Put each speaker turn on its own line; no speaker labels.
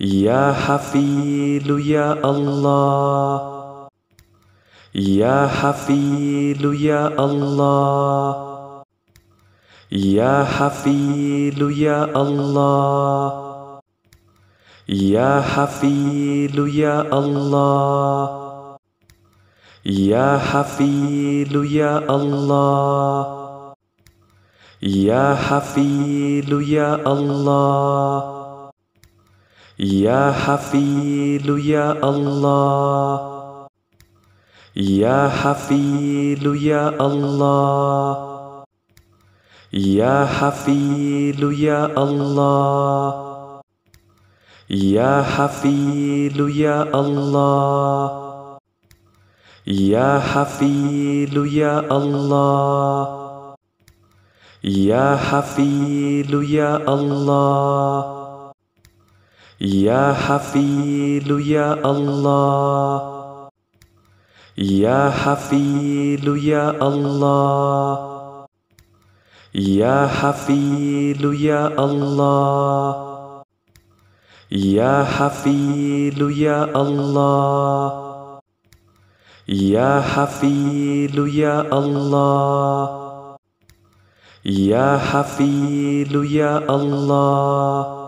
يا حفيل يا الله يا حفيل يا الله يا حفيل يا الله يا حفيل يا الله يا حفيل يا الله يا حفيل يا الله يا حفيل يا الله يا حفيل يا الله يا حفيل يا الله يا حفيل يا الله يا حفيل يا الله يا حفيل يا الله يا حفيل يا الله يا حفيل يا الله يا حفيل يا الله يا حفيل يا الله يا حفيل يا الله يا حفيل يا الله